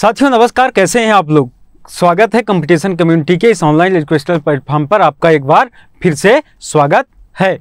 साथियों नमस्कार कैसे हैं आप लोग स्वागत है कंपटीशन कम्युनिटी के इस ऑनलाइन एजुकेशनल प्लेटफॉर्म पर आपका एक बार फिर से स्वागत है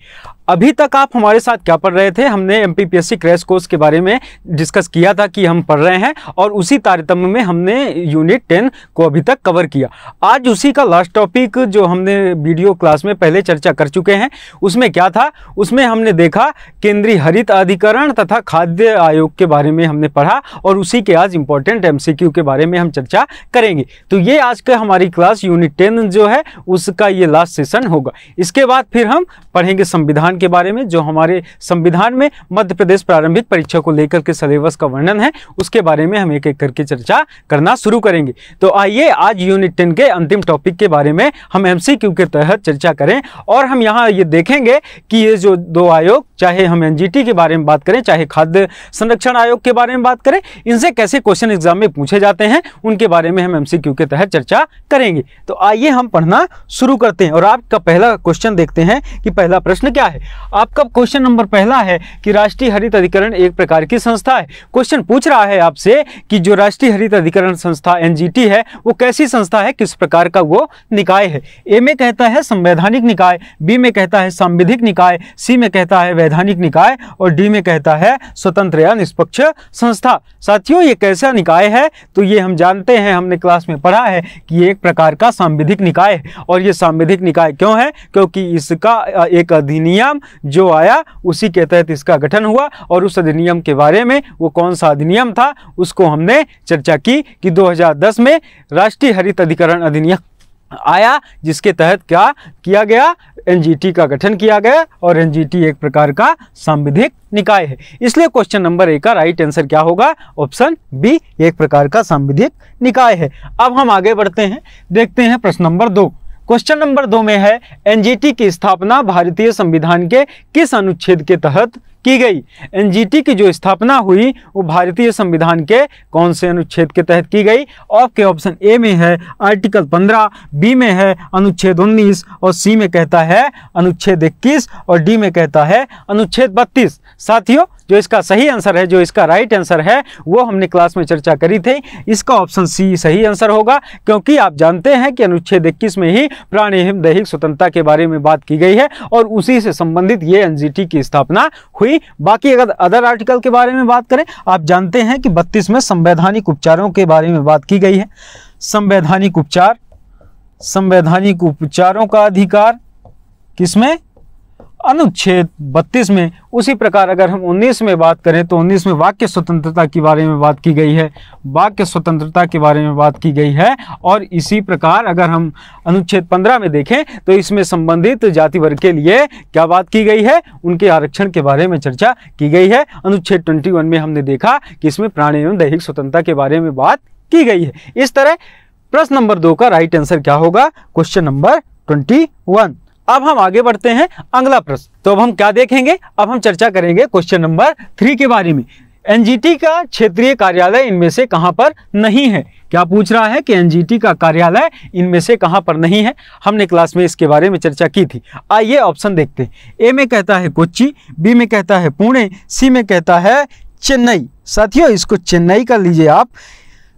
अभी तक आप हमारे साथ क्या पढ़ रहे थे हमने एम पी क्रैश कोर्स के बारे में डिस्कस किया था कि हम पढ़ रहे हैं और उसी तारतम्य में हमने यूनिट टेन को अभी तक कवर किया आज उसी का लास्ट टॉपिक जो हमने वीडियो क्लास में पहले चर्चा कर चुके हैं उसमें क्या था उसमें हमने देखा केंद्रीय हरित अधिकरण तथा खाद्य आयोग के बारे में हमने पढ़ा और उसी के आज इम्पोर्टेंट एम के बारे में हम चर्चा करेंगे तो ये आज का हमारी क्लास यूनिट टेन जो है उसका ये लास्ट सेशन होगा इसके बाद फिर हम पढ़ेंगे संविधान के बारे में जो हमारे संविधान में मध्य प्रदेश प्रारंभिक परीक्षा को लेकर के सिलेबस का वर्णन है उसके बारे में हम एक एक करके चर्चा करना शुरू करेंगे तो आइए आज यूनिट टेन के अंतिम टॉपिक के बारे में हम एम के तहत चर्चा करें और हम यहाँ ये देखेंगे कि ये जो दो आयोग चाहे हम एन के बारे में बात करें चाहे खाद्य संरक्षण आयोग के बारे में बात करें इनसे कैसे क्वेश्चन एग्जाम में पूछे जाते हैं उनके बारे में हम एम के तहत चर्चा करेंगे तो आइए हम पढ़ना शुरू करते हैं और आपका पहला क्वेश्चन देखते हैं कि पहला प्रश्न क्या है आपका क्वेश्चन नंबर पहला है कि राष्ट्रीय हरित अधिकरण एक प्रकार की संस्था है क्वेश्चन पूछ रहा है आपसे कि जो राष्ट्रीय हरित अधिकरण संस्था एनजीटी है वो कैसी संस्था है किस प्रकार का वो निकाय है ए में कहता है संवैधानिक निकाय बी में कहता है सांविधिक निकाय सी में कहता है वैधानिक निकाय और डी में कहता है स्वतंत्र या निष्पक्ष संस्था साथियों ये कैसा निकाय है तो ये हम जानते हैं हमने क्लास में पढ़ा है कि एक प्रकार का सांविधिक निकाय है और ये सांविधिक निकाय क्यों है क्योंकि इसका एक अधिनियम अधिनियम जो आया उसी के तहत इसका गठन हुआ और उस अधिनियम के बारे में वो कौन सा अधिनियम था उसको हमने चर्चा की कि 2010 में राष्ट्रीय हरित अधिकरण अधिनियम आया जिसके तहत क्या किया गया एनजीटी का गठन किया गया और एनजीटी एक प्रकार का सांविधिक निकाय है इसलिए क्वेश्चन नंबर ए का राइट आंसर क्या होगा ऑप्शन बी एक प्रकार का सांविधिक निकाय है अब हम आगे बढ़ते हैं देखते हैं प्रश्न नंबर दो क्वेश्चन नंबर दो में है एनजीटी की स्थापना भारतीय संविधान के किस अनुच्छेद के तहत की गई एनजीटी की जो स्थापना हुई वो भारतीय संविधान के कौन से अनुच्छेद के तहत की गई आपके ऑप्शन ए में है आर्टिकल 15 बी में है अनुच्छेद 19 और सी में कहता है अनुच्छेद 21 और डी में कहता है अनुच्छेद 32 साथियों जो इसका सही आंसर है जो इसका राइट आंसर है वो हमने क्लास में चर्चा करी थी इसका ऑप्शन सी सही आंसर होगा क्योंकि आप जानते हैं कि अनुच्छेद इक्कीस में ही प्राण दैहिक स्वतंत्रता के बारे में बात की गई है और उसी से संबंधित ये एनजीटी की स्थापना हुई हुई बाकी अगर अदर आर्टिकल के बारे में बात करें आप जानते हैं कि बत्तीस में संवैधानिक उपचारों के बारे में बात की गई है संवैधानिक उपचार संवैधानिक उपचारों का अधिकार किसमें अनुच्छेद 32 में उसी प्रकार अगर हम 19 में बात करें तो 19 में वाक्य स्वतंत्रता के बारे में बात की गई है वाक्य स्वतंत्रता के बारे में बात की गई है और इसी प्रकार अगर हम अनुच्छेद 15 में देखें तो इसमें संबंधित जाति वर्ग के लिए क्या बात की गई है उनके आरक्षण के बारे में चर्चा की गई है अनुच्छेद ट्वेंटी में हमने देखा कि इसमें प्राणी एवं दैहिक स्वतंत्रता के बारे में बात की गई है इस तरह प्रश्न नंबर दो का राइट आंसर क्या होगा क्वेश्चन नंबर ट्वेंटी वन अब हम आगे बढ़ते हैं अगला प्रश्न तो अब हम क्या देखेंगे अब हम चर्चा करेंगे क्वेश्चन नंबर थ्री के बारे में एनजीटी का क्षेत्रीय कार्यालय इनमें से कहां पर नहीं है क्या पूछ रहा है कि एनजीटी का कार्यालय इनमें से कहां पर नहीं है हमने क्लास में इसके बारे में चर्चा की थी आइए ऑप्शन देखते हैं ए में कहता है कोच्चि बी में कहता है पुणे सी में कहता है चेन्नई साथियों इसको चेन्नई कर लीजिए आप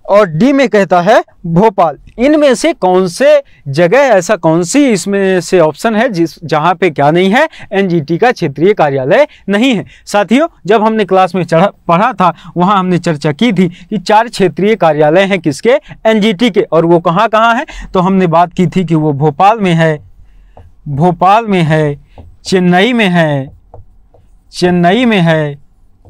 और डी में कहता है भोपाल इनमें से कौन से जगह ऐसा कौन सी इसमें से ऑप्शन है जिस जहाँ पे क्या नहीं है एनजीटी का क्षेत्रीय कार्यालय नहीं है साथियों जब हमने क्लास में चढ़ा पढ़ा था वहाँ हमने चर्चा की थी कि चार क्षेत्रीय कार्यालय हैं किसके एनजीटी के और वो कहाँ कहाँ हैं तो हमने बात की थी कि वो भोपाल में है भोपाल में है चेन्नई में है चेन्नई में है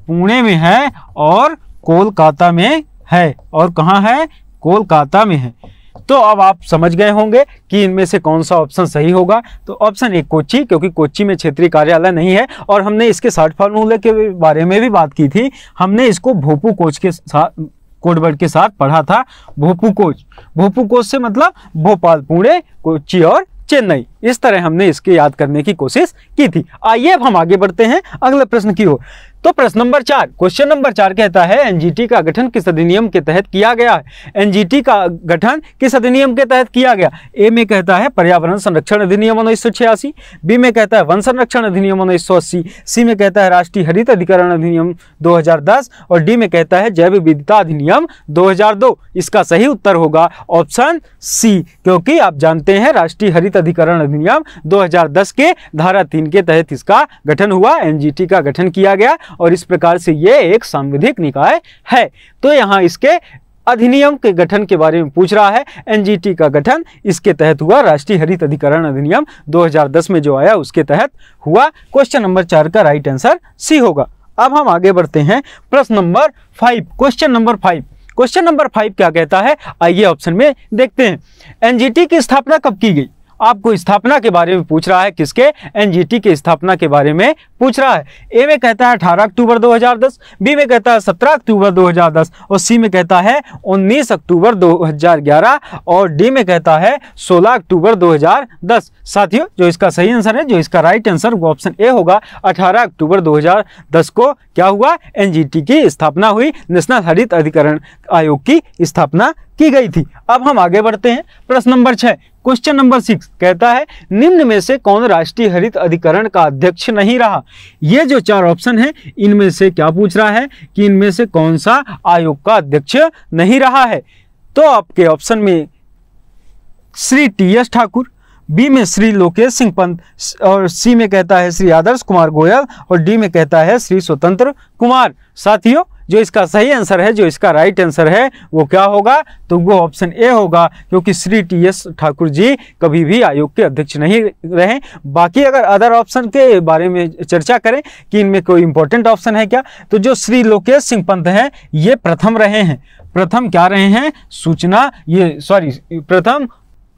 पुणे में है और कोलकाता में है और कहाँ है कोलकाता में है तो अब आप समझ गए होंगे कि इनमें से कौन सा ऑप्शन सही होगा तो ऑप्शन एक कोची क्योंकि कोची में क्षेत्रीय कार्यालय नहीं है और हमने इसके साठ फार्मूले के बारे में भी बात की थी हमने इसको भोपू कोच के साथ कोडवर्ड के साथ पढ़ा था भोपू कोच भोपू कोच से मतलब भोपाल पुणे कोची और चेन्नई इस तरह हमने इसकी याद करने की कोशिश की थी आइए अब हम आगे बढ़ते हैं अगले प्रश्न की ओर तो प्रश्न नंबर चार क्वेश्चन नंबर चार कहता है एनजीटी का गठन किस अधिनियम के तहत किया गया है एनजीटी का गठन किस अधिनियम के तहत किया गया ए में कहता है पर्यावरण संरक्षण अधिनियम उन्नीस बी में कहता है वन संरक्षण अधिनियम उन्नीस सी में कहता है राष्ट्रीय हरित अधिकरण अधिनियम 2010 और डी में कहता है जैव विविधता अधिनियम दो इसका सही उत्तर होगा ऑप्शन सी क्योंकि आप जानते हैं राष्ट्रीय हरित अधिकरण अधिनियम 2010 के धारा तीन के तहत इसका गठन हुआ एनजीटी का गठन किया गया और इस प्रकार से ये एक सांविधिक निकाय है तो यहाँ इसके अधिनियम के गठन के बारे में पूछ रहा है एनजीटी का गठन इसके तहत हुआ राष्ट्रीय हरित अधिकरण अधिनियम 2010 में जो आया उसके तहत हुआ क्वेश्चन नंबर चार का राइट आंसर सी होगा अब हम आगे बढ़ते हैं प्रश्न number five question number five question number five क्या कहता है आइए ऑप्शन में देखते हैं एनजीटी की स्थापना कब की गई आपको स्थापना के बारे में पूछ रहा है किसके एनजीटी के स्थापना के बारे में पूछ रहा है ए में कहता है 18 अक्टूबर 2010 बी में कहता है 17 अक्टूबर 2010 और सी में कहता है 19 अक्टूबर 2011 और डी में कहता है 16 अक्टूबर 2010 साथियों जो इसका सही आंसर है जो इसका राइट आंसर वो ऑप्शन ए होगा 18 अक्टूबर 2010 को क्या हुआ एनजीटी की स्थापना हुई नेशनल हरित अधिकरण आयोग की स्थापना की गई थी अब हम आगे बढ़ते हैं प्रश्न नंबर छह क्वेश्चन नंबर सिक्स कहता है निम्न में से कौन राष्ट्रीय हरित अधिकरण का अध्यक्ष नहीं रहा ये जो चार ऑप्शन है इनमें से क्या पूछ रहा है कि इनमें से कौन सा आयोग का अध्यक्ष नहीं रहा है तो आपके ऑप्शन में Shri T S Thakur B में श्री लोकेश सिंह पंत और सी में कहता है श्री आदर्श कुमार गोयल और डी में कहता है श्री स्वतंत्र कुमार साथियों जो इसका सही आंसर है जो इसका राइट आंसर है वो क्या होगा तो वो ऑप्शन ए होगा क्योंकि श्री टी एस ठाकुर जी कभी भी आयोग के अध्यक्ष नहीं रहे बाकी अगर अदर ऑप्शन के बारे में चर्चा करें कि इनमें कोई इंपॉर्टेंट ऑप्शन है क्या तो जो श्री लोकेश सिंह पंत हैं ये प्रथम रहे हैं प्रथम क्या रहे हैं सूचना ये सॉरी प्रथम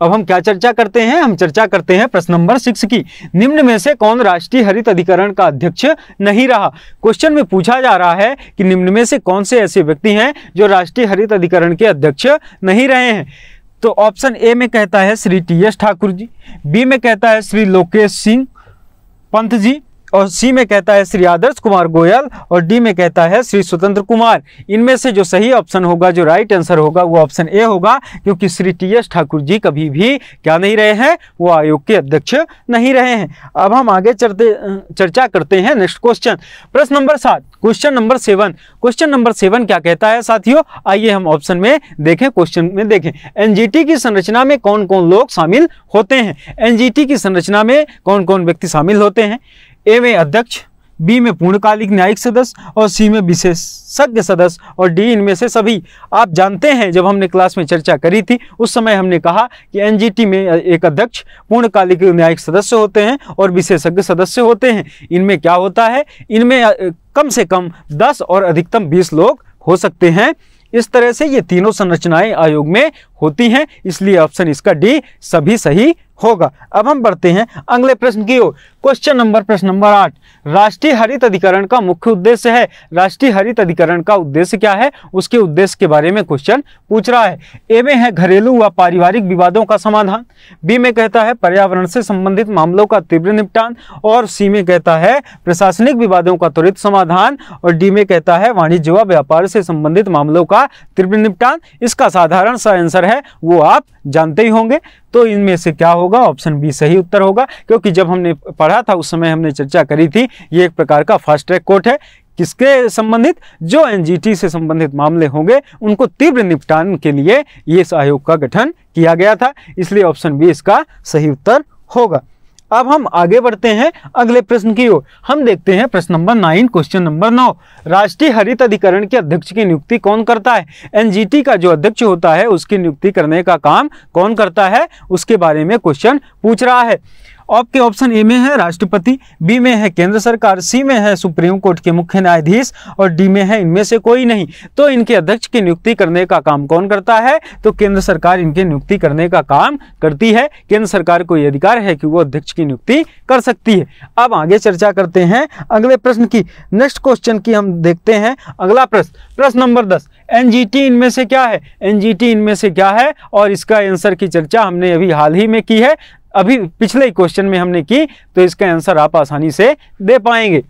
अब हम क्या चर्चा करते हैं हम चर्चा करते हैं प्रश्न नंबर सिक्स की निम्न में से कौन राष्ट्रीय हरित अधिकरण का अध्यक्ष नहीं रहा क्वेश्चन में पूछा जा रहा है कि निम्न में से कौन से ऐसे व्यक्ति हैं जो राष्ट्रीय हरित अधिकरण के अध्यक्ष नहीं रहे हैं तो ऑप्शन ए में कहता है Shri T S Thakur ji B में कहता है श्री लोकेश सिंह पंत जी और सी में कहता है श्री आदर्श कुमार गोयल और डी में कहता है श्री स्वतंत्र कुमार इनमें से जो सही ऑप्शन होगा जो राइट आंसर होगा वो ऑप्शन ए होगा क्योंकि श्री टी एस ठाकुर जी कभी भी क्या नहीं रहे हैं वो आयोग के अध्यक्ष नहीं रहे हैं अब हम आगे चलते चर्चा करते हैं नेक्स्ट क्वेश्चन प्रश्न नंबर सात question number seven question number seven क्या कहता है साथियों आइए हम ऑप्शन में देखें क्वेश्चन में देखें एनजीटी की संरचना में कौन कौन लोग शामिल होते हैं एनजीटी की संरचना में कौन कौन व्यक्ति शामिल होते हैं ए में अध्यक्ष बी में पूर्णकालिक न्यायिक सदस्य और सी में विशेषज्ञ सदस्य और डी इनमें से सभी आप जानते हैं जब हमने क्लास में चर्चा करी थी उस समय हमने कहा कि एनजीटी में एक अध्यक्ष पूर्णकालिक न्यायिक सदस्य होते हैं और विशेषज्ञ सदस्य होते हैं इनमें क्या होता है इनमें कम से कम दस और अधिकतम बीस लोग हो सकते हैं इस तरह से ये तीनों संरचनाएँ आयोग में होती हैं इसलिए ऑप्शन इसका डी सभी सही होगा अब हम बढ़ते हैं अगले प्रश्न की ओर क्वेश्चन नंबर प्रश्न नंबर आठ राष्ट्रीय हरित अधिकरण का मुख्य उद्देश्य है राष्ट्रीय हरित अधिकरण का उद्देश्य क्या है उसके उद्देश्य के बारे में क्वेश्चन पूछ रहा है ए में है घरेलू व पारिवारिक विवादों का समाधान बी में कहता है पर्यावरण से संबंधित मामलों का तीव्र निपटान और सी में कहता है प्रशासनिक विवादों का त्वरित समाधान और डी में कहता है वाणिज्य व व्यापार से संबंधित मामलों का तीव्र निपटान इसका साधारण सा आंसर है वो आप जानते ही होंगे तो इनमें से क्या होगा ऑप्शन बी सही उत्तर होगा क्योंकि जब हमने पढ़ा था उस समय हमने चर्चा करी थी ये एक प्रकार का फास्ट ट्रैक कोर्ट है किसके संबंधित जो एनजीटी से संबंधित मामले होंगे उनको तीव्र निपटान के लिए इस आयोग का गठन किया गया था इसलिए ऑप्शन बी इसका सही उत्तर होगा अब हम आगे बढ़ते हैं अगले प्रश्न की ओर हम देखते हैं प्रश्न नंबर नाइन क्वेश्चन नंबर नौ राष्ट्रीय हरित अधिकरण के अध्यक्ष की नियुक्ति कौन करता है एनजीटी का जो अध्यक्ष होता है उसकी नियुक्ति करने का काम कौन करता है उसके बारे में क्वेश्चन पूछ रहा है आपके ऑप्शन ए में है राष्ट्रपति बी में है केंद्र सरकार सी में है सुप्रीम कोर्ट के मुख्य न्यायाधीश और डी में है इनमें से कोई नहीं तो इनके अध्यक्ष की नियुक्ति करने का काम कौन करता है तो केंद्र सरकार इनकी नियुक्ति करने का काम करती है केंद्र सरकार को यह अधिकार है कि वो अध्यक्ष की नियुक्ति कर सकती है अब आगे चर्चा करते हैं अगले प्रश्न की नेक्स्ट क्वेश्चन की हम देखते हैं अगला प्रश्न प्रश्न नंबर दस एनजीटी इनमें से क्या है एनजीटी इनमें से क्या है और इसका आंसर की चर्चा हमने अभी हाल ही में की है अभी पिछले क्वेश्चन में हमने की तो इसका आंसर आप आसानी से दे पाएंगे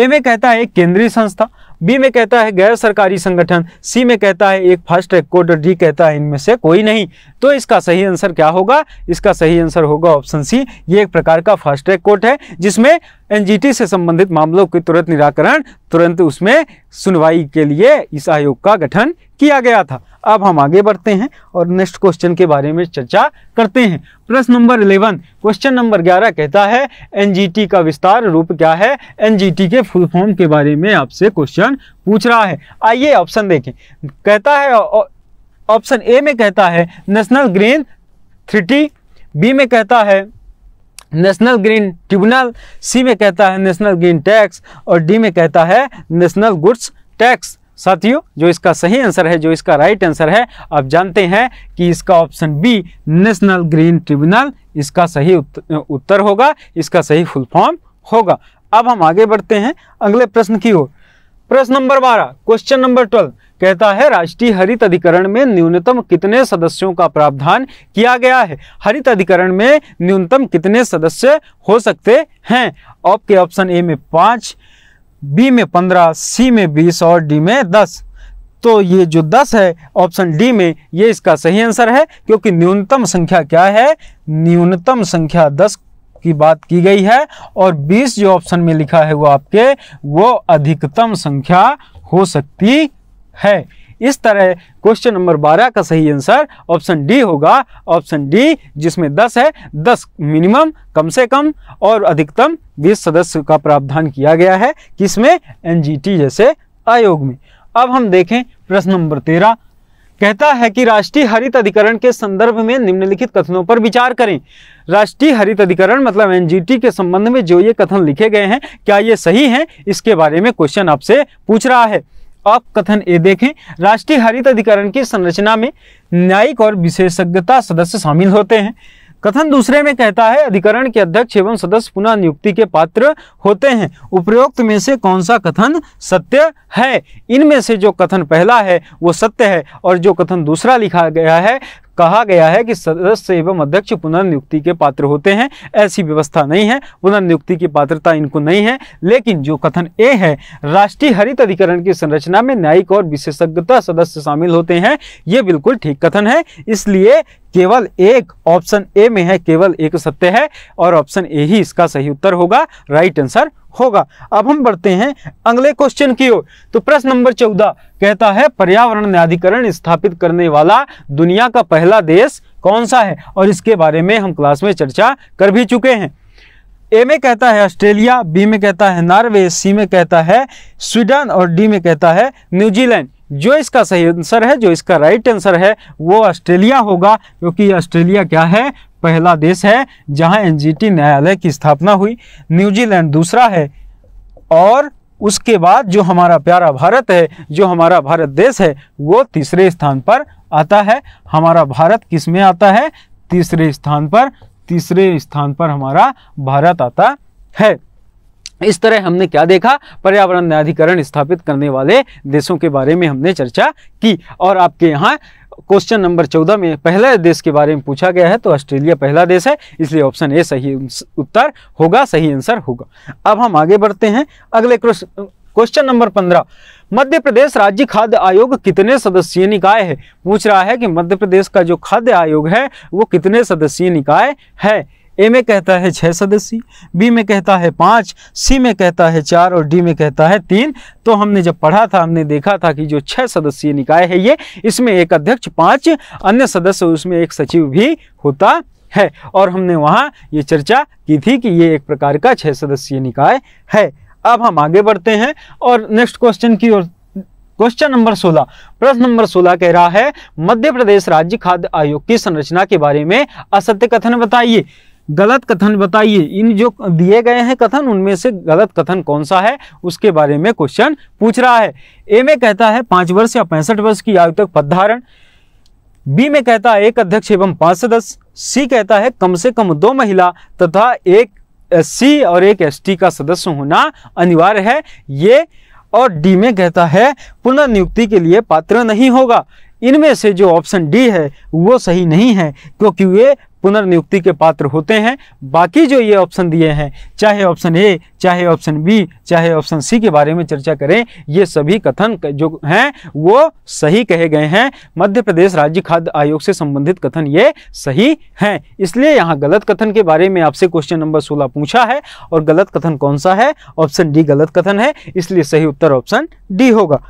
ए में कहता है केंद्रीय संस्था बी में कहता है गैर सरकारी संगठन सी में कहता है एक फास्ट ट्रैक कोड और डी कहता है इनमें से कोई नहीं तो इसका सही आंसर क्या होगा इसका सही आंसर होगा ऑप्शन सी ये एक प्रकार का फास्ट ट्रैक कोर्ट है जिसमें एनजीटी से संबंधित मामलों के तुरंत निराकरण तुरंत उसमें सुनवाई के लिए इस आयोग का गठन किया गया था अब हम आगे बढ़ते हैं और नेक्स्ट क्वेश्चन के बारे में चर्चा करते हैं प्रश्न नंबर इलेवन क्वेश्चन नंबर ग्यारह कहता है एनजीटी का विस्तार रूप क्या है एनजीटी के फुल फॉर्म के बारे में आपसे क्वेश्चन पूछ रहा है आइए ऑप्शन देखें कहता है ऑप्शन ए में कहता है नेशनल ग्रीन थ्रिटी बी में कहता है नेशनल ग्रीन ट्रिब्यूनल सी में कहता है नेशनल ग्रीन टैक्स और डी में कहता है नेशनल गुड्स टैक्स साथियों जो इसका सही आंसर है जो इसका राइट आंसर है आप जानते हैं कि इसका option B national green tribunal इसका सही उत्तर होगा इसका सही फुल फॉर्म होगा अब हम आगे बढ़ते हैं अगले प्रश्न की ओर प्रश्न नंबर बारह क्वेश्चन नंबर ट्वेल्व कहता है राष्ट्रीय हरित अधिकरण में न्यूनतम कितने सदस्यों का प्रावधान किया गया है हरित अधिकरण में न्यूनतम कितने सदस्य हो सकते हैं आपके ऑप्शन ए में पाँच बी में पंद्रह सी में बीस और डी में दस तो ये जो दस है ऑप्शन डी में ये इसका सही आंसर है क्योंकि न्यूनतम संख्या क्या है न्यूनतम संख्या दस की बात की गई है और बीस जो ऑप्शन में लिखा है वो आपके वो अधिकतम संख्या हो सकती है इस तरह क्वेश्चन नंबर बारह का सही आंसर ऑप्शन डी होगा ऑप्शन डी जिसमें दस है दस मिनिमम कम से कम और अधिकतम बीस सदस्य का प्रावधान किया गया है किसमें एनजीटी जैसे आयोग में अब हम देखें प्रश्न नंबर तेरह कहता है कि राष्ट्रीय हरित अधिकरण के संदर्भ में निम्नलिखित कथनों पर विचार करें राष्ट्रीय हरित अधिकरण मतलब एनजीटी के संबंध में जो ये कथन लिखे गए हैं क्या ये सही हैं इसके बारे में क्वेश्चन आपसे पूछ रहा है आप कथन ए देखें राष्ट्रीय हरित अधिकरण की संरचना में न्यायिक और विशेषज्ञता सदस्य शामिल होते हैं कथन दूसरे में कहता है अधिकरण के अध्यक्ष एवं सदस्य पुनः नियुक्ति के पात्र होते हैं उपरोक्त में से कौन सा कथन सत्य है इनमें से जो कथन पहला है वो सत्य है और जो कथन दूसरा लिखा गया है कहा गया है कि सदस्य एवं अध्यक्ष पुनर्नियुक्ति के पात्र होते हैं ऐसी व्यवस्था नहीं है पुनर्नियुक्ति की पात्रता इनको नहीं है लेकिन जो कथन ए है राष्ट्रीय हरित अधिकरण की संरचना में न्यायिक और विशेषज्ञता सदस्य शामिल होते हैं ये बिल्कुल ठीक कथन है इसलिए केवल एक ऑप्शन ए में है केवल एक सत्य है और ऑप्शन ए ही इसका सही उत्तर होगा राइट आंसर होगा अब हम बढ़ते हैं अगले क्वेश्चन की ओर तो प्रश्न नंबर चौदह कहता है पर्यावरण न्यायाधिकरण स्थापित करने वाला दुनिया का पहला देश कौन सा है और इसके बारे में हम क्लास में चर्चा कर भी चुके हैं ए में कहता है ऑस्ट्रेलिया बी में कहता है नॉर्वे सी में कहता है स्वीडन और डी में कहता है न्यूजीलैंड जो इसका सही आंसर है जो इसका राइट आंसर है वो ऑस्ट्रेलिया होगा क्योंकि ऑस्ट्रेलिया क्या है पहला देश है जहां एनजीटी न्यायालय की स्थापना हुई न्यूजीलैंड दूसरा है और उसके बाद जो हमारा प्यारा भारत है जो हमारा भारत देश है वो तीसरे स्थान पर आता है हमारा भारत किस में आता है तीसरे स्थान पर तीसरे स्थान पर हमारा भारत आता है इस तरह हमने क्या देखा पर्यावरण न्यायाधिकरण स्थापित करने वाले देशों के बारे में हमने चर्चा की और आपके यहाँ क्वेश्चन नंबर चौदह में पहले देश के बारे में पूछा गया है तो ऑस्ट्रेलिया पहला देश है इसलिए ऑप्शन ए सही उत्तर होगा सही आंसर होगा अब हम आगे बढ़ते हैं अगले क्वेश्चन नंबर पंद्रह मध्य प्रदेश राज्य खाद्य आयोग कितने सदस्यीय निकाय है पूछ रहा है कि मध्य प्रदेश का जो खाद्य आयोग है वो कितने सदस्यीय निकाय है ए में कहता है छः सदस्य बी में कहता है पाँच सी में कहता है चार और डी में कहता है तीन तो हमने जब पढ़ा था हमने देखा था कि जो छः सदस्यीय निकाय है ये इसमें एक अध्यक्ष पाँच अन्य सदस्य उसमें एक सचिव भी होता है और हमने वहाँ ये चर्चा की थी कि ये एक प्रकार का छः सदस्यीय निकाय है अब हम आगे बढ़ते हैं और नेक्स्ट क्वेश्चन की ओर क्वेश्चन नंबर 16 प्रश्न नंबर 16 कह रहा है मध्य प्रदेश राज्य खाद्य आयोग की संरचना के बारे में असत्य कथन बताइए गलत कथन बताइए इन जो दिए गए हैं कथन उनमें से गलत कथन कौन सा है उसके बारे में क्वेश्चन पूछ रहा है ए में कहता है पाँच वर्ष या पैंसठ वर्ष की आयु तक पद धारण बी में कहता है एक अध्यक्ष एवं पाँच सदस्य सी कहता है कम से कम दो महिला तथा एक एस और एक एस का सदस्य होना अनिवार्य है ये और डी में कहता है पुनर्नियुक्ति के लिए पात्र नहीं होगा इनमें से जो ऑप्शन डी है वो सही नहीं है क्योंकि वे पुनर्नियुक्ति के पात्र होते हैं बाकी जो ये ऑप्शन दिए हैं चाहे ऑप्शन ए चाहे ऑप्शन बी चाहे ऑप्शन सी के बारे में चर्चा करें ये सभी कथन जो हैं वो सही कहे गए हैं मध्य प्रदेश राज्य खाद्य आयोग से संबंधित कथन ये सही हैं इसलिए यहाँ गलत कथन के बारे में आपसे क्वेश्चन नंबर सोलह पूछा है और गलत कथन कौन सा है ऑप्शन डी गलत कथन है इसलिए सही उत्तर ऑप्शन डी होगा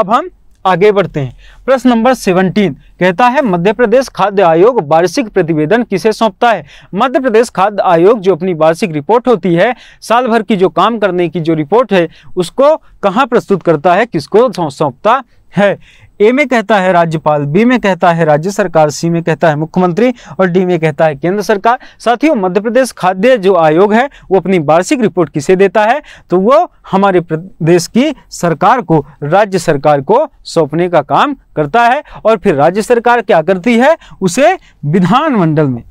अब हम आगे बढ़ते हैं प्रश्न नंबर सेवनटीन कहता है मध्य प्रदेश खाद्य आयोग वार्षिक प्रतिवेदन किसे सौंपता है मध्य प्रदेश खाद्य आयोग जो अपनी वार्षिक रिपोर्ट होती है साल भर की जो काम करने की जो रिपोर्ट है उसको कहाँ प्रस्तुत करता है किसको सौंपता है ए में कहता है राज्यपाल बी में कहता है राज्य सरकार सी में कहता है मुख्यमंत्री और डी में कहता है केंद्र सरकार साथियों मध्य प्रदेश खाद्य जो आयोग है वो अपनी वार्षिक रिपोर्ट किसे देता है तो वो हमारे प्रदेश की सरकार को राज्य सरकार को सौंपने का काम करता है और फिर राज्य सरकार क्या करती है उसे विधानमंडल में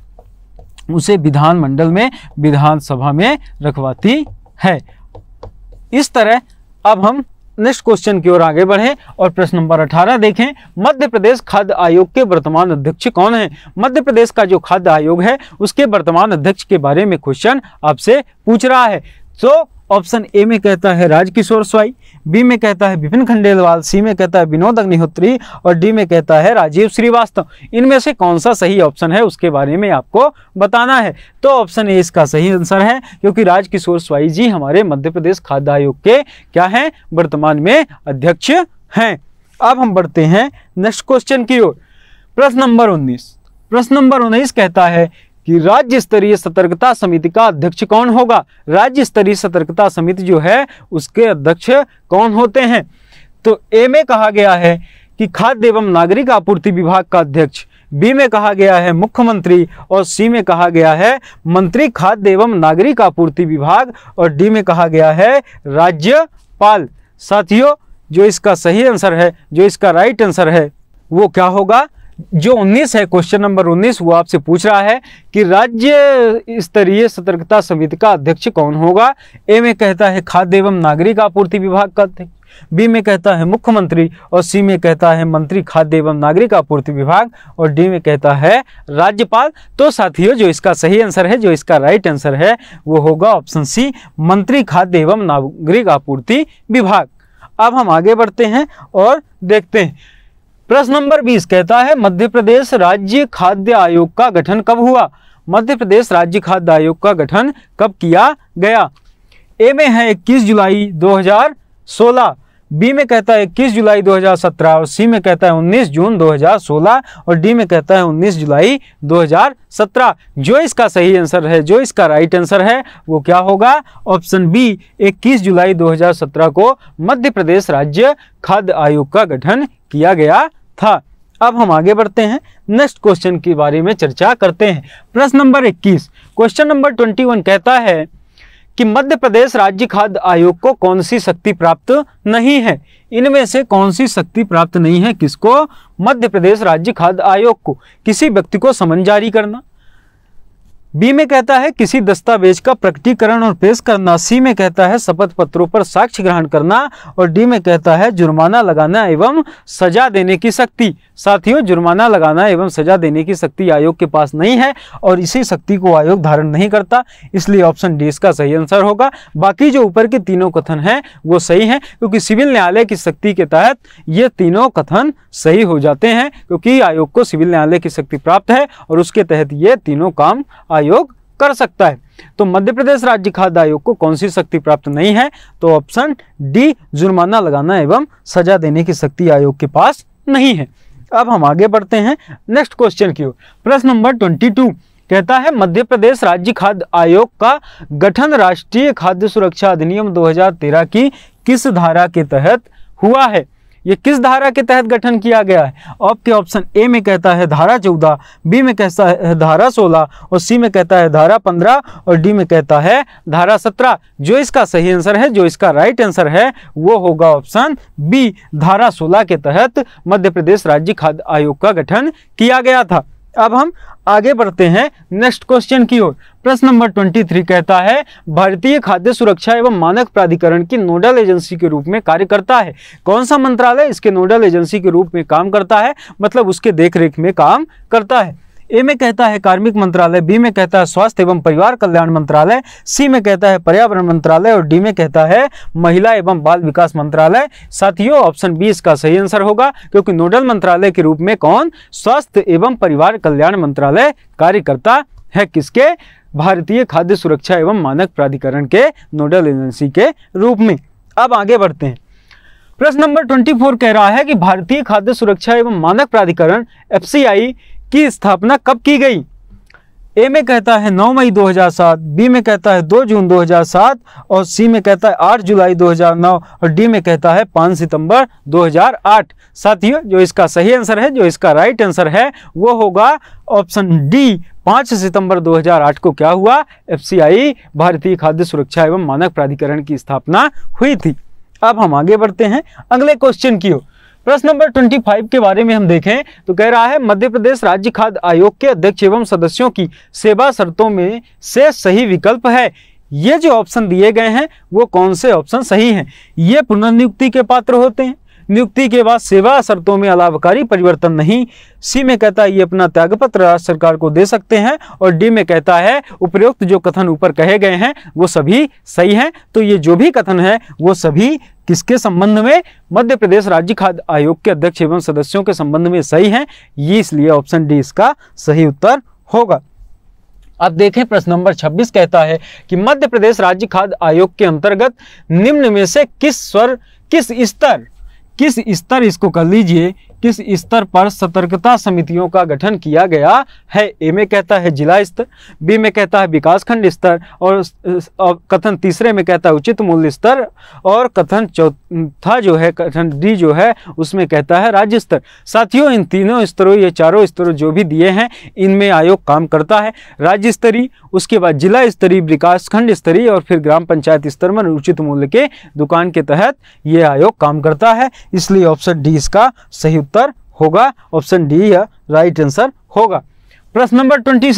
उसे विधानमंडल में विधानसभा में रखवाती है इस तरह अब हम नेक्स्ट क्वेश्चन की ओर आगे बढ़े और प्रश्न नंबर अठारह देखें मध्य प्रदेश खाद्य आयोग के वर्तमान अध्यक्ष कौन है मध्य प्रदेश का जो खाद्य आयोग है उसके वर्तमान अध्यक्ष के बारे में क्वेश्चन आपसे पूछ रहा है तो ऑप्शन ए में कहता है राजकिशोर स्वाई बी में कहता है विपिन खंडेलवाल सी में कहता है विनोद अग्निहोत्री और डी में कहता है राजीव श्रीवास्तव इनमें से कौन सा सही ऑप्शन है उसके बारे में आपको बताना है तो ऑप्शन ए इसका सही आंसर है क्योंकि राजकिशोर स्वाई जी हमारे मध्य प्रदेश खाद्य आयोग के क्या है वर्तमान में अध्यक्ष हैं अब हम बढ़ते हैं नेक्स्ट क्वेश्चन की ओर प्रश्न नंबर उन्नीस प्रश्न नंबर उन्नीस कहता है कि राज्य स्तरीय सतर्कता समिति का अध्यक्ष कौन होगा राज्य स्तरीय सतर्कता समिति जो है उसके अध्यक्ष कौन होते हैं तो ए में कहा गया है कि खाद्य एवं नागरिक आपूर्ति विभाग का अध्यक्ष बी में कहा गया है मुख्यमंत्री और सी में कहा गया है मंत्री खाद्य एवं नागरिक आपूर्ति विभाग और डी में कहा गया है राज्यपाल साथियों जो इसका सही आंसर है जो इसका राइट आंसर है वो क्या होगा जो 19 है क्वेश्चन नंबर 19 वो आपसे पूछ रहा है कि राज्य स्तरीय सतर्कता समिति का अध्यक्ष कौन होगा ए में कहता है खाद्य एवं नागरिक आपूर्ति विभाग का अध्यक्ष बी में कहता है मुख्यमंत्री और सी में कहता है मंत्री खाद्य एवं नागरिक आपूर्ति विभाग और डी में कहता है राज्यपाल तो साथियों जो इसका सही आंसर है जो इसका राइट आंसर है वो होगा ऑप्शन सी मंत्री खाद्य एवं नागरिक आपूर्ति विभाग अब हम आगे बढ़ते हैं और देखते हैं प्रश्न नंबर बीस कहता है मध्य प्रदेश राज्य खाद्य आयोग का गठन कब हुआ मध्य प्रदेश राज्य खाद्य आयोग का गठन कब किया गया ए में है 21 जुलाई 2016 बी में कहता है 21 जुलाई 2017 और सी में कहता है 19 जून 2016 और डी में कहता है 19 जुलाई 2017 जो इसका सही आंसर है जो इसका राइट आंसर है वो क्या होगा ऑप्शन बी 21 जुलाई 2017 को मध्य प्रदेश राज्य खाद्य आयोग का गठन किया गया था अब हम आगे बढ़ते हैं नेक्स्ट क्वेश्चन के बारे में चर्चा करते हैं प्रश्न नंबर 21 क्वेश्चन नंबर 21 कहता है कि मध्य प्रदेश राज्य खाद्य आयोग को कौन सी शक्ति प्राप्त नहीं है इनमें से कौन सी शक्ति प्राप्त नहीं है किसको मध्य प्रदेश राज्य खाद्य आयोग को किसी व्यक्ति को समन जारी करना बी में कहता है किसी दस्तावेज का प्रकटीकरण और पेश करना सी में कहता है शपथ पत्रों पर साक्ष्य ग्रहण करना और डी में कहता है जुर्माना लगाना एवं सजा देने की शक्ति साथियों जुर्माना लगाना एवं सजा देने की शक्ति आयोग के पास नहीं है और इसी शक्ति को आयोग धारण नहीं करता इसलिए ऑप्शन डी इसका सही आंसर होगा बाकी जो ऊपर के तीनों कथन हैं वो सही हैं क्योंकि सिविल न्यायालय की शक्ति के तहत ये तीनों कथन सही हो जाते हैं क्योंकि आयोग को सिविल न्यायालय की शक्ति प्राप्त है और उसके तहत ये तीनों काम आयोग कर सकता है तो मध्य प्रदेश राज्य खाद्य आयोग को कौन सी शक्ति प्राप्त नहीं है तो ऑप्शन डी जुर्माना लगाना एवं सजा देने की शक्ति आयोग के पास नहीं है अब हम आगे बढ़ते हैं नेक्स्ट क्वेश्चन की ओर प्रश्न नंबर ट्वेंटी टू कहता है मध्य प्रदेश राज्य खाद्य आयोग का गठन राष्ट्रीय खाद्य सुरक्षा अधिनियम 2013 की किस धारा के तहत हुआ है ये किस धारा के तहत गठन किया गया है आपके ऑप्शन ए में कहता है धारा चौदह बी में कहता है धारा सोलह और सी में कहता है धारा पंद्रह और डी में कहता है धारा सत्रह जो इसका सही आंसर है जो इसका राइट आंसर है वो होगा ऑप्शन बी धारा सोलह के तहत मध्य प्रदेश राज्य खाद्य आयोग का गठन किया गया था अब हम आगे बढ़ते हैं नेक्स्ट क्वेश्चन की ओर प्रश्न नंबर ट्वेंटी थ्री कहता है भारतीय खाद्य सुरक्षा एवं मानक प्राधिकरण की नोडल एजेंसी के रूप में कार्य करता है कौन सा मंत्रालय इसके नोडल एजेंसी के रूप में काम करता है मतलब उसके देखरेख में काम करता है ए में कहता है कार्मिक मंत्रालय बी में कहता है स्वास्थ्य एवं परिवार कल्याण मंत्रालय सी में कहता है पर्यावरण मंत्रालय और डी में कहता है महिला एवं बाल विकास मंत्रालय साथियों ऑप्शन बी इसका सही आंसर होगा क्योंकि नोडल मंत्रालय के रूप में कौन स्वास्थ्य एवं परिवार कल्याण मंत्रालय कार्य करता है किसके भारतीय खाद्य सुरक्षा एवं मानक प्राधिकरण के नोडल एजेंसी के रूप में अब आगे बढ़ते हैं प्रश्न नंबर 24 कह रहा है कि भारतीय खाद्य सुरक्षा एवं मानक प्राधिकरण एफ की स्थापना कब की गई ए में कहता है 9 मई 2007, बी में कहता है 2 जून 2007 और सी में कहता है 8 जुलाई 2009 और डी में कहता है 5 सितंबर 2008। साथियों जो इसका सही आंसर है जो इसका राइट आंसर है वो होगा ऑप्शन डी 5 सितंबर 2008 को क्या हुआ एफ भारतीय खाद्य सुरक्षा एवं मानक प्राधिकरण की स्थापना हुई थी अब हम आगे बढ़ते हैं अगले क्वेश्चन की ओर प्रश्न नंबर 25 के बारे में हम देखें तो कह रहा है मध्य प्रदेश राज्य खाद्य आयोग के अध्यक्ष एवं सदस्यों की सेवा शर्तों में से सही विकल्प है ये जो ऑप्शन दिए गए हैं वो कौन से ऑप्शन सही हैं ये पुनर्नियुक्ति के पात्र होते हैं नियुक्ति के बाद सेवा शर्तों में अलाभकारी परिवर्तन नहीं सी में कहता है ये अपना त्यागपत्र राज्य सरकार को दे सकते हैं और डी में कहता है उपयुक्त जो कथन ऊपर कहे गए हैं वो सभी सही हैं तो ये जो भी कथन है वो सभी किसके संबंध में मध्य प्रदेश राज्य खाद्य आयोग के अध्यक्ष एवं सदस्यों के संबंध में सही है ये इसलिए ऑप्शन डी इसका सही उत्तर होगा अब देखें प्रश्न नंबर 26 कहता है कि मध्य प्रदेश राज्य खाद्य आयोग के अंतर्गत निम्न में से किस स्वर किस स्तर किस स्तर इसको कर लीजिए किस स्तर पर सतर्कता समितियों का गठन किया गया है ए में कहता है जिला स्तर बी में कहता है विकास खंड स्तर और, कथन तीसरे में कहता है उचित मूल्य स्तर और कथन चौथा जो है कथन डी जो है उसमें कहता है राज्य स्तर साथियों इन तीनों स्तरों ये चारों स्तरों जो भी दिए हैं इनमें आयोग काम करता है राज्य स्तरीय उसके बाद जिला स्तरीय विकास खंड स्तरीय और फिर ग्राम पंचायत स्तर में उचित मूल्य के दुकान के तहत ये आयोग काम करता है इसलिए ऑप्शन डी इसका सही उत्तर होगा ऑप्शन डी यह राइट आंसर होगा प्रश्न नंबर 27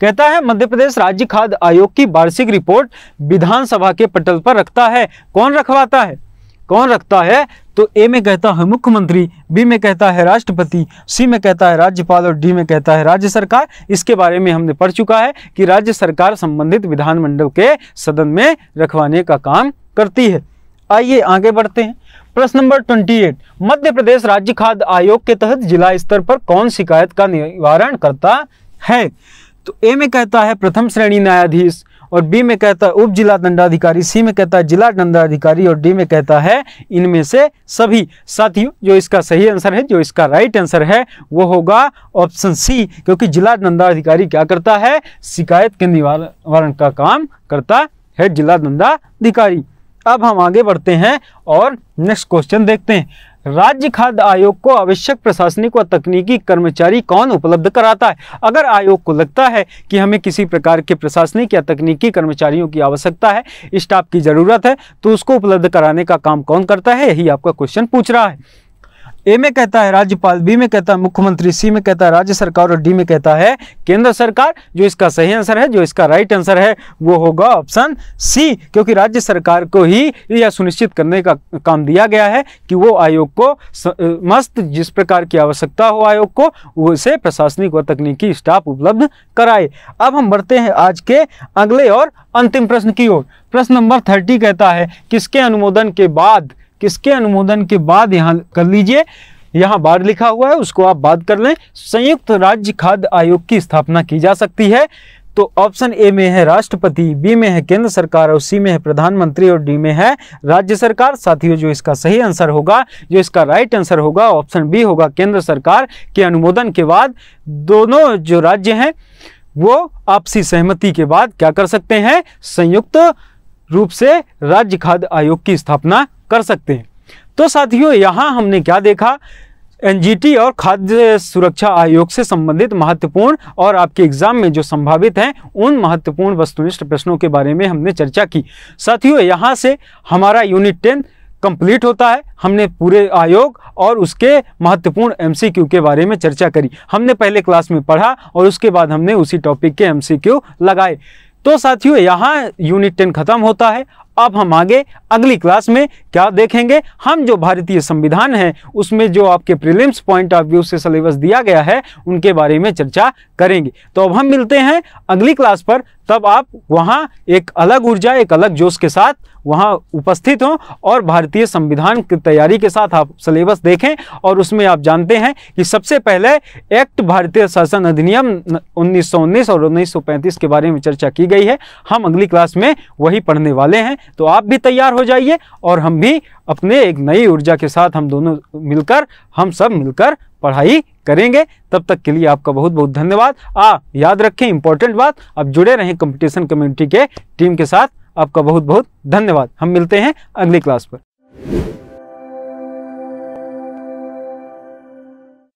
कहता है मध्य प्रदेश राज्य खाद्य आयोग की वार्षिक रिपोर्ट विधानसभा के पटल पर रखता है कौन रखवाता है कौन रखता है तो ए में कहता है मुख्यमंत्री बी में कहता है राष्ट्रपति सी में कहता है राज्यपाल और डी में कहता है राज्य सरकार इसके बारे में हमने पढ़ चुका है कि राज्य सरकार संबंधित विधानमंडल के सदन में रखवाने का काम करती है आइए आगे बढ़ते हैं प्रश्न नंबर 28 मध्य प्रदेश राज्य खाद्य आयोग के तहत जिला स्तर पर कौन शिकायत का निवारण करता है तो ए में कहता है प्रथम श्रेणी न्यायाधीश और बी में कहता है उप जिला दंडाधिकारी सी में कहता है जिला दंडाधिकारी और डी में कहता है इनमें से सभी साथियों जो इसका सही आंसर है जो इसका राइट आंसर है वो होगा ऑप्शन सी क्योंकि जिला दंडाधिकारी क्या करता है शिकायत के निवारण का काम करता है जिला दंडाधिकारी अब हम आगे बढ़ते हैं और नेक्स्ट क्वेश्चन देखते हैं राज्य खाद्य आयोग को आवश्यक प्रशासनिक व तकनीकी कर्मचारी कौन उपलब्ध कराता है अगर आयोग को लगता है कि हमें किसी प्रकार के प्रशासनिक या तकनीकी कर्मचारियों की आवश्यकता है स्टाफ की ज़रूरत है तो उसको उपलब्ध कराने का काम कौन करता है यही आपका क्वेश्चन पूछ रहा है ए में कहता है राज्यपाल बी में कहता है मुख्यमंत्री सी में कहता है राज्य सरकार और डी में कहता है केंद्र सरकार जो इसका सही आंसर है जो इसका राइट आंसर है वो होगा ऑप्शन सी क्योंकि राज्य सरकार को ही यह सुनिश्चित करने का काम दिया गया है कि वो आयोग को मस्त जिस प्रकार की आवश्यकता हो आयोग को उसे प्रशासनिक व तकनीकी स्टाफ उपलब्ध कराए अब हम बढ़ते हैं आज के अगले और अंतिम प्रश्न की ओर प्रश्न नंबर थर्टी कहता है किसके अनुमोदन के बाद किसके अनुमोदन के बाद यहाँ कर लीजिए यहाँ बार लिखा हुआ है उसको आप बात कर लें संयुक्त राज्य खाद्य आयोग की स्थापना की जा सकती है तो ऑप्शन ए में है राष्ट्रपति बी में है केंद्र सरकार और सी में है प्रधानमंत्री और डी में है राज्य सरकार साथियों जो इसका सही आंसर होगा जो इसका राइट आंसर होगा ऑप्शन बी होगा केंद्र सरकार के अनुमोदन के बाद दोनों जो राज्य हैं वो आपसी सहमति के बाद क्या कर सकते हैं संयुक्त रूप से राज्य खाद्य आयोग की स्थापना कर सकते हैं तो साथियों यहाँ हमने क्या देखा एनजीटी और खाद्य सुरक्षा आयोग से संबंधित महत्वपूर्ण और आपके एग्जाम में जो संभावित हैं उन महत्वपूर्ण वस्तुनिष्ठ प्रश्नों के बारे में हमने चर्चा की साथियों यहाँ से हमारा यूनिट टेन कंप्लीट होता है हमने पूरे आयोग और उसके महत्वपूर्ण एमसीक्यू के बारे में चर्चा करी हमने पहले क्लास में पढ़ा और उसके बाद हमने उसी टॉपिक के एमसीक्यू लगाए तो साथियों यहाँ यूनिट टेन खत्म होता है अब हम आगे अगली क्लास में क्या देखेंगे हम जो भारतीय संविधान है उसमें जो आपके प्रीलिम्स पॉइंट ऑफ व्यू से सिलेबस दिया गया है उनके बारे में चर्चा करेंगे तो अब हम मिलते हैं अगली क्लास पर तब आप वहाँ एक अलग ऊर्जा एक अलग जोश के साथ वहाँ उपस्थित हों और भारतीय संविधान की तैयारी के साथ आप सिलेबस देखें और उसमें आप जानते हैं कि सबसे पहले एक्ट भारतीय शासन अधिनियम 1919 और 1935 के बारे में चर्चा की गई है हम अगली क्लास में वही पढ़ने वाले हैं तो आप भी तैयार हो जाइए और हम भी अपने एक नई ऊर्जा के साथ हम दोनों मिलकर हम सब मिलकर पढ़ाई करेंगे तब तक के लिए आपका बहुत बहुत धन्यवाद आ याद रखें इंपॉर्टेंट बात अब जुड़े रहें कंपटीशन कम्युनिटी के टीम के साथ आपका बहुत बहुत धन्यवाद हम मिलते हैं अगली क्लास पर